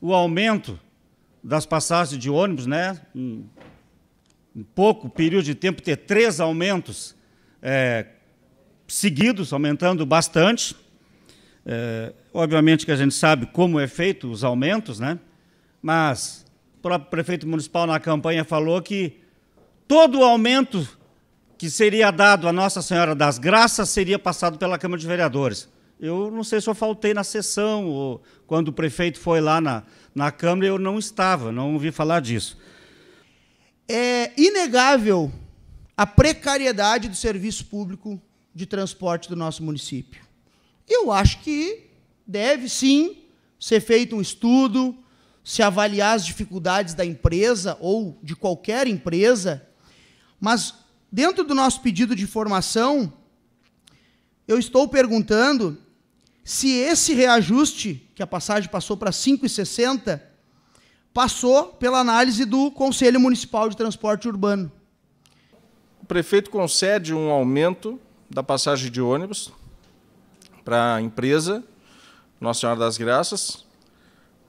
o aumento das passagens de ônibus, né? Em, em pouco período de tempo, ter três aumentos é, seguidos, aumentando bastante. É, obviamente que a gente sabe como é feito os aumentos, né? mas o próprio prefeito municipal na campanha falou que todo o aumento que seria dado à Nossa Senhora das Graças seria passado pela Câmara de Vereadores. Eu não sei se eu faltei na sessão, ou quando o prefeito foi lá na, na Câmara, eu não estava, não ouvi falar disso. É inegável a precariedade do serviço público de transporte do nosso município. Eu acho que deve sim ser feito um estudo, se avaliar as dificuldades da empresa ou de qualquer empresa, mas dentro do nosso pedido de informação, eu estou perguntando se esse reajuste, que a passagem passou para 5,60, passou pela análise do Conselho Municipal de Transporte Urbano. O prefeito concede um aumento da passagem de ônibus para a empresa Nossa Senhora das Graças,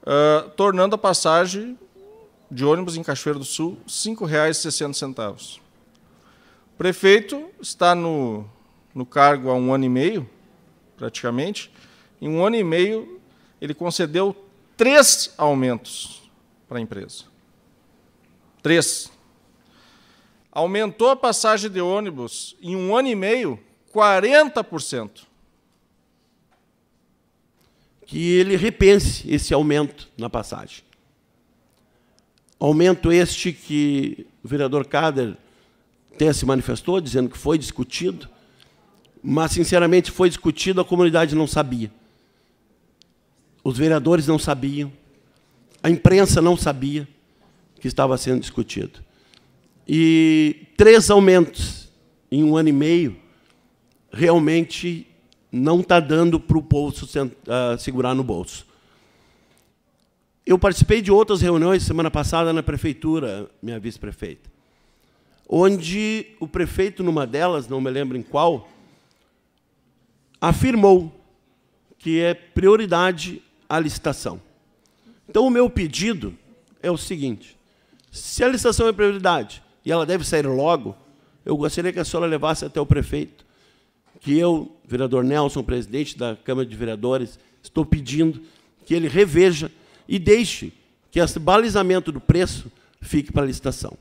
uh, tornando a passagem de ônibus em Cachoeira do Sul R$ 5,60. O prefeito está no, no cargo há um ano e meio, praticamente, em um ano e meio, ele concedeu três aumentos para a empresa. Três. Aumentou a passagem de ônibus em um ano e meio 40%. Que ele repense esse aumento na passagem. Aumento este que o vereador Kader até se manifestou, dizendo que foi discutido mas sinceramente foi discutido, a comunidade não sabia. Os vereadores não sabiam, a imprensa não sabia que estava sendo discutido. E três aumentos em um ano e meio realmente não está dando para o bolso segurar no bolso. Eu participei de outras reuniões semana passada na prefeitura, minha vice-prefeita, onde o prefeito, numa delas, não me lembro em qual, afirmou que é prioridade a licitação. Então, o meu pedido é o seguinte: se a licitação é prioridade e ela deve sair logo, eu gostaria que a senhora levasse até o prefeito, que eu, vereador Nelson, presidente da Câmara de Vereadores, estou pedindo que ele reveja e deixe que esse balizamento do preço fique para a licitação.